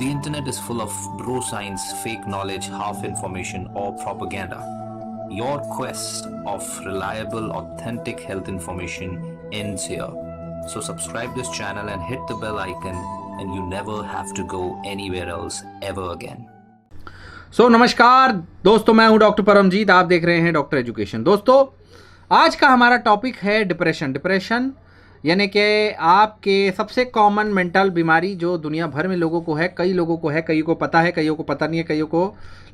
The internet is full of bro science, fake knowledge, half information, or propaganda. Your quest of reliable, authentic health information ends here. So subscribe this channel and hit the bell icon and you never have to go anywhere else ever again. so, namaskar, दोस्तों मैं हूं doctor Paramjit आप देख रहे हैं doctor education दोस्तों आज का हमारा टॉपिक है डिप्रेशन डिप्रेशन यानी कि आपके सबसे कॉमन मेंटल बीमारी जो दुनिया भर में लोगों को है कई लोगों को है कई को पता है कईयों को पता नहीं है कईयों को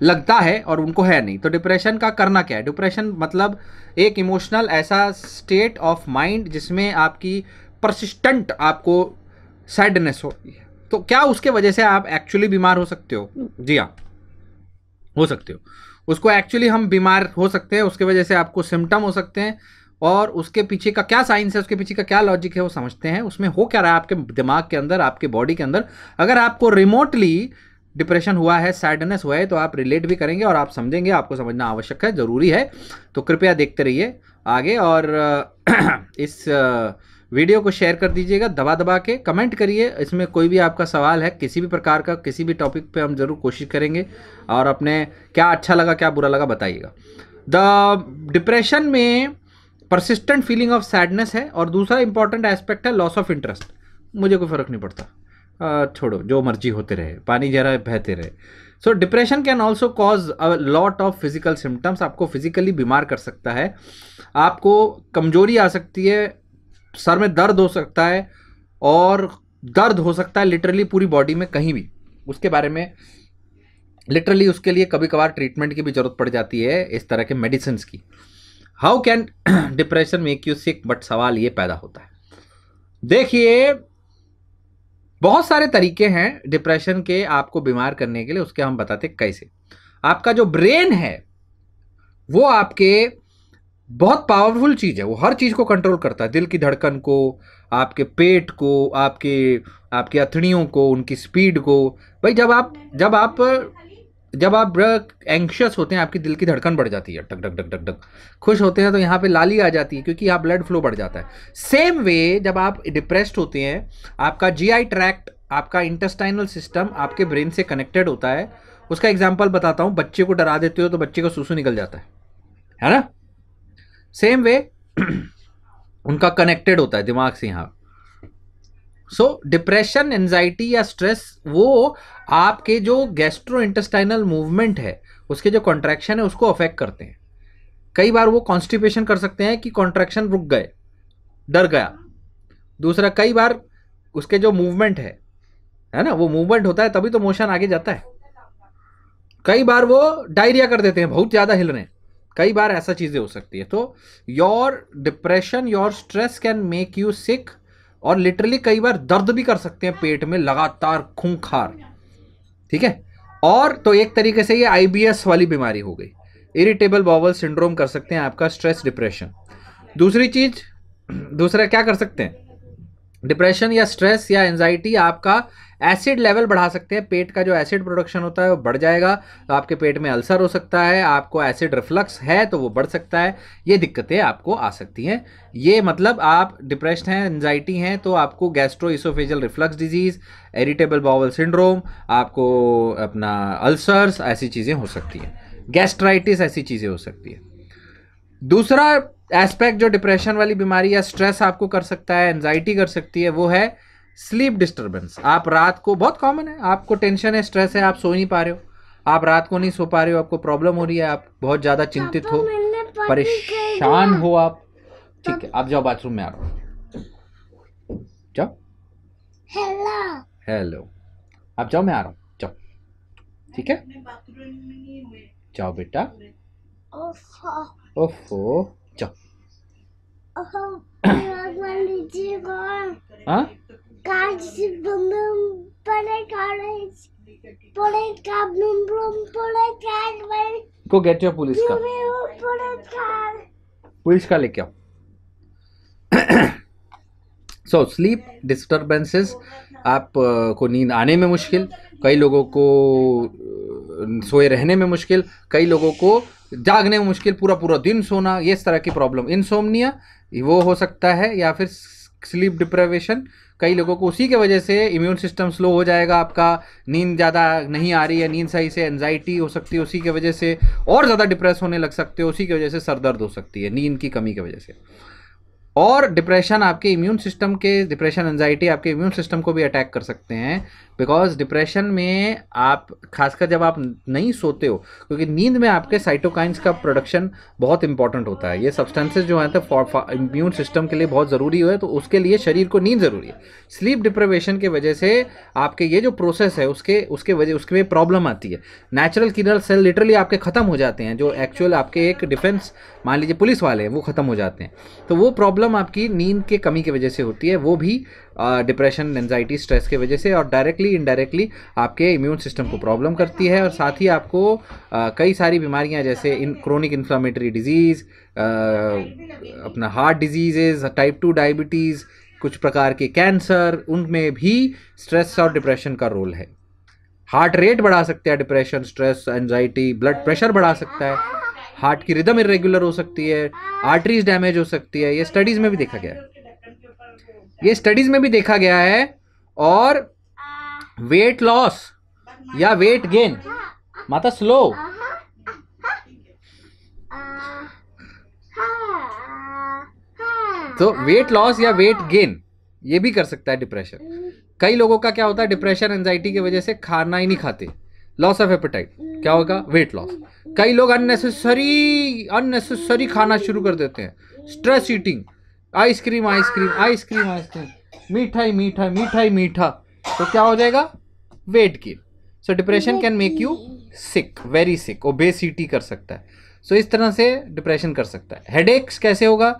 लगता है और उनको है नहीं तो डिप्रेशन का करना क्या है डिप्रेशन मतलब एक इमोशनल ऐसा स्टेट ऑफ माइंड जिसमें आपकी परसिस्टेंट आपको सैडनेस होती है तो क्या उसके वजह से आप एक्चुअली बीमार हो सकते हो जी हाँ हो सकते हो उसको एक्चुअली हम बीमार हो सकते हैं उसके वजह से आपको सिम्टम हो सकते हैं और उसके पीछे का क्या साइंस है उसके पीछे का क्या लॉजिक है वो समझते हैं उसमें हो क्या रहा है आपके दिमाग के अंदर आपके बॉडी के अंदर अगर आपको रिमोटली डिप्रेशन हुआ है सैडनेस हुआ है तो आप रिलेट भी करेंगे और आप समझेंगे आपको समझना आवश्यक है ज़रूरी है तो कृपया देखते रहिए आगे और इस वीडियो को शेयर कर दीजिएगा दबा दबा के कमेंट करिए इसमें कोई भी आपका सवाल है किसी भी प्रकार का किसी भी टॉपिक पे हम ज़रूर कोशिश करेंगे और अपने क्या अच्छा लगा क्या बुरा लगा बताइएगा द डिप्रेशन में परसिस्टेंट फीलिंग ऑफ सैडनेस है और दूसरा इंपॉर्टेंट एस्पेक्ट है लॉस ऑफ इंटरेस्ट मुझे कोई फ़र्क नहीं पड़ता छोड़ो जो मर्जी होते रहे पानी जरा बहते रहे so depression can also cause a lot of physical symptoms आपको फिजिकली बीमार कर सकता है आपको कमजोरी आ सकती है सर में दर्द हो सकता है और दर्द हो सकता है लिटरली पूरी बॉडी में कहीं भी उसके बारे में लिटरली उसके लिए कभी कभार ट्रीटमेंट की भी ज़रूरत पड़ जाती है इस तरह के मेडिसिन की how can depression make you sick but सवाल ये पैदा होता है देखिए बहुत सारे तरीके हैं डिप्रेशन के आपको बीमार करने के लिए उसके हम बताते कैसे आपका जो ब्रेन है वो आपके बहुत पावरफुल चीज़ है वो हर चीज़ को कंट्रोल करता है दिल की धड़कन को आपके पेट को आपके आपकी अथड़ियों को उनकी स्पीड को भाई जब आप जब आप जब आप एंक्शियस होते हैं आपकी दिल की धड़कन बढ़ जाती है टक टक टक टक टक खुश होते हैं तो यहाँ पे लाली आ जाती है क्योंकि यहाँ ब्लड फ्लो बढ़ जाता है सेम वे जब आप डिप्रेस्ड होते हैं आपका जीआई ट्रैक्ट आपका इंटेस्टाइनल सिस्टम आपके ब्रेन से कनेक्टेड होता है उसका एग्जाम्पल बताता हूँ बच्चे को डरा देते हो तो बच्चे का सूसू निकल जाता है है ना सेम वे उनका कनेक्टेड होता है दिमाग से यहाँ सो डिप्रेशन एनजाइटी या स्ट्रेस वो आपके जो गैस्ट्रो इंटेस्टाइनल मूवमेंट है उसके जो कॉन्ट्रैक्शन है उसको अफेक्ट करते हैं कई बार वो कॉन्स्टिपेशन कर सकते हैं कि कॉन्ट्रैक्शन रुक गए डर गया दूसरा कई बार उसके जो मूवमेंट है है ना वो मूवमेंट होता है तभी तो मोशन आगे जाता है कई बार वो डायरिया कर देते हैं बहुत ज़्यादा हिल रहे हैं कई बार ऐसा चीज़ें हो सकती है तो your depression your stress can make you sick और लिटरली कई बार दर्द भी कर सकते हैं पेट में लगातार खूंखार ठीक है और तो एक तरीके से ये आईबीएस वाली बीमारी हो गई इरिटेबल बॉबल सिंड्रोम कर सकते हैं आपका स्ट्रेस डिप्रेशन दूसरी चीज दूसरा क्या कर सकते हैं डिप्रेशन या स्ट्रेस या एनजाइटी आपका एसिड लेवल बढ़ा सकते हैं पेट का जो एसिड प्रोडक्शन होता है वो बढ़ जाएगा तो आपके पेट में अल्सर हो सकता है आपको एसिड रिफ्लक्स है तो वो बढ़ सकता है ये दिक्कतें आपको आ सकती हैं ये मतलब आप डिप्रेस्ड हैं एनजाइटी हैं तो आपको gastro oesophageal reflux disease irritable bowel syndrome आपको अपना अल्सर्स ऐसी चीज़ें हो सकती हैं गैस्ट्राइटिस ऐसी चीज़ें हो सकती है दूसरा एस्पेक्ट जो डिप्रेशन वाली बीमारी या स्ट्रेस आपको कर सकता है एनजाइटी कर सकती है वो है स्लीप डिस्टर्बेंस आप रात को बहुत कॉमन है आपको टेंशन है स्ट्रेस है आप सो नहीं पा रहे हो आप रात को नहीं सो पा रहे हो आपको प्रॉब्लम हो रही है आप बहुत ज़्यादा चिंतित हो परेशान हो आप ठीक है आप जाओ बाथरूम में आ रहा जाओ हेलो हेलो आप जाओ मैं आ रहा हूँ जाओ ठीक है जाओ बेटा ओफो जाओ हाँ cards boom boom boom go get your police car police car leke so sleep disturbances आप को नींद आने में मुश्किल कई लोगों को सोए रहने में मुश्किल कई लोगों को जागने में मुश्किल पूरा पूरा दिन सोना ये इस तरह की प्रॉब्लम इनसोमनिया वो हो सकता है या फिर स्लीप डिप्रेवेशन कई लोगों को उसी के वजह से इम्यून सिस्टम स्लो हो जाएगा आपका नींद ज़्यादा नहीं आ रही है नींद सही से एनजाइटी हो सकती है उसी के वजह से और ज़्यादा डिप्रेस होने लग सकते हो उसी की वजह से सर दर्द हो सकती है नींद की कमी की वजह से और डिप्रेशन आपके इम्यून सिस्टम के डिप्रेशन एनजाइटी आपके इम्यून सिस्टम को भी अटैक कर सकते हैं बिकॉज डिप्रेशन में आप खासकर जब आप नहीं सोते हो क्योंकि नींद में आपके साइटोकाइंस का प्रोडक्शन बहुत इंपॉर्टेंट होता है ये सब्सटेंसेज जो हैं तो इम्यून सिस्टम के लिए बहुत ज़रूरी है तो उसके लिए शरीर को नींद ज़रूरी है स्लीप डिप्रवेशन के वजह से आपके ये जो प्रोसेस है उसके उसके वजह उसके में प्रॉब्लम आती है नेचुरल किनल सेल लिटरली आपके ख़त्म हो जाते हैं जो एक्चुअल आपके एक डिफेंस मान लीजिए पुलिस वाले हैं वो ख़त्म हो जाते हैं तो वो प्रॉब्लम प्रॉब्लम आपकी नींद के कमी की वजह से होती है वो भी डिप्रेशन एनजाइटी स्ट्रेस की वजह से और डायरेक्टली इनडायरेक्टली आपके इम्यून सिस्टम को प्रॉब्लम करती है और साथ ही आपको आ, कई सारी बीमारियां जैसे इन क्रोनिक इन्फ्लामेटरी डिजीज़ अपना heart diseases type two diabetes कुछ प्रकार के कैंसर उनमें भी स्ट्रेस और डिप्रेशन का रोल है हार्ट रेट बढ़ा सकते हैं depression stress anxiety blood pressure बढ़ा सकता है हार्ट की रिदम इरेगुलर हो सकती है आर्टरीज डैमेज हो सकती है ये स्टडीज में भी देखा गया है ये स्टडीज में भी देखा गया है और वेट लॉस या वेट गेन माता स्लो तो वेट लॉस या वेट गेन ये भी कर सकता है डिप्रेशन कई लोगों का क्या होता है डिप्रेशन एंजाइटी की वजह से खाना ही नहीं खाते लॉस ऑफ एपेटाइट क्या होगा वेट लॉस कई लोग अननेसेसरी अननेसेसरी खाना शुरू कर देते हैं stress eating ice cream ice cream ice cream ice cream मीठाई मीठा मीठाई मीठा तो क्या हो जाएगा weight gain so depression can make you sick very sick obesity कर सकता है सो so, इस तरह से डिप्रेशन कर सकता है हेडेक्स कैसे होगा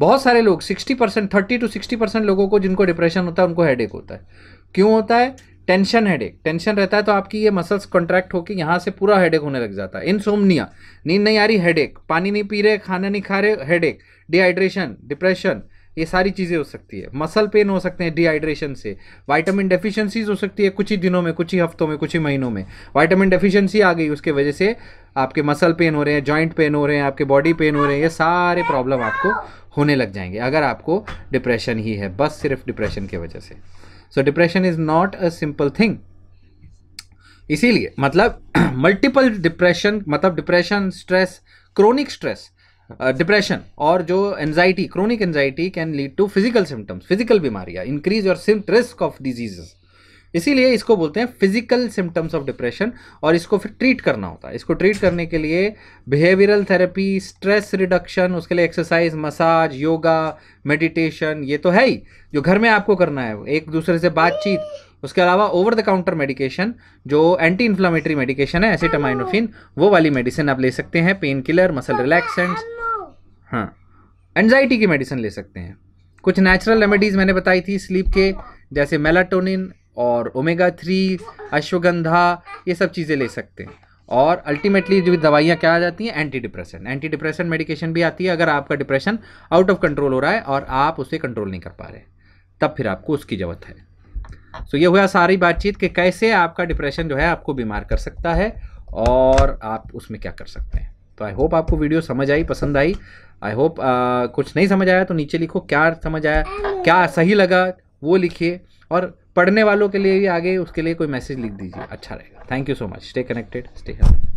बहुत सारे लोग 60 percent thirty two sixty percent लोगों को जिनको डिप्रेशन होता है उनको हेड होता है क्यों होता है टेंशन हेडेक टेंशन रहता है तो आपकी ये मसल्स कॉन्ट्रैक्ट होकर यहाँ से पूरा हेडेक होने लग जाता है इनसोमनिया नींद नहीं आ रही हेडेक पानी नहीं पी रहे खाना नहीं खा रहे हेडेक डिहाइड्रेशन डिप्रेशन ये सारी चीज़ें हो सकती है मसल पेन हो सकते हैं डिहाइड्रेशन से वाइटामिन डेफिशिएंसीज हो सकती है कुछ ही दिनों में कुछ ही हफ्तों में कुछ ही महीनों में वाइटामिन डेफिशिएंसी आ गई उसके वजह से आपके मसल पेन हो रहे हैं जॉइंट पेन हो रहे हैं आपके बॉडी पेन हो रहे हैं ये सारे प्रॉब्लम आपको होने लग जाएंगे अगर आपको डिप्रेशन ही है बस सिर्फ डिप्रेशन की वजह से so depression is not a simple thing इसीलिए मतलब मल्टीपल डिप्रेशन मतलब depression stress chronic stress depression और जो anxiety chronic anxiety can lead to physical symptoms physical बीमारियाँ increase your risk of diseases इसीलिए इसको बोलते हैं फिजिकल सिम्टम्स ऑफ डिप्रेशन और इसको फिर ट्रीट करना होता है इसको ट्रीट करने के लिए बिहेवियरल थेरेपी स्ट्रेस रिडक्शन उसके लिए एक्सरसाइज मसाज योगा मेडिटेशन ये तो है ही जो घर में आपको करना है एक दूसरे से बातचीत उसके अलावा ओवर द काउंटर मेडिकेशन जो एंटी इन्फ्लामेटरी मेडिकेशन है एसिटामाइनोफिन वो वाली मेडिसिन आप ले सकते हैं पेन किलर मसल रिलैक्सेंट्स हाँ एनजाइटी की मेडिसिन ले सकते हैं कुछ नेचुरल रेमेडीज़ मैंने बताई थी स्लीप के जैसे मेलाटोनिन और ओमेगा थ्री अश्वगंधा ये सब चीज़ें ले सकते हैं और अल्टीमेटली जो दवाइयाँ क्या आ जाती हैं anti depression anti depression medication भी आती है अगर आपका डिप्रेशन आउट ऑफ कंट्रोल हो रहा है और आप उसे कंट्रोल नहीं कर पा रहे तब फिर आपको उसकी ज़रूरत है सो so, ये हुआ सारी बातचीत कि कैसे आपका डिप्रेशन जो है आपको बीमार कर सकता है और आप उसमें क्या कर सकते हैं तो आई होप आपको वीडियो समझ आई पसंद आई आई होप कुछ नहीं समझ आया तो नीचे लिखो क्या समझ आया क्या सही लगा वो लिखिए और पढ़ने वालों के लिए भी आगे उसके लिए कोई मैसेज लिख दीजिए अच्छा रहेगा thank you so much stay connected stay health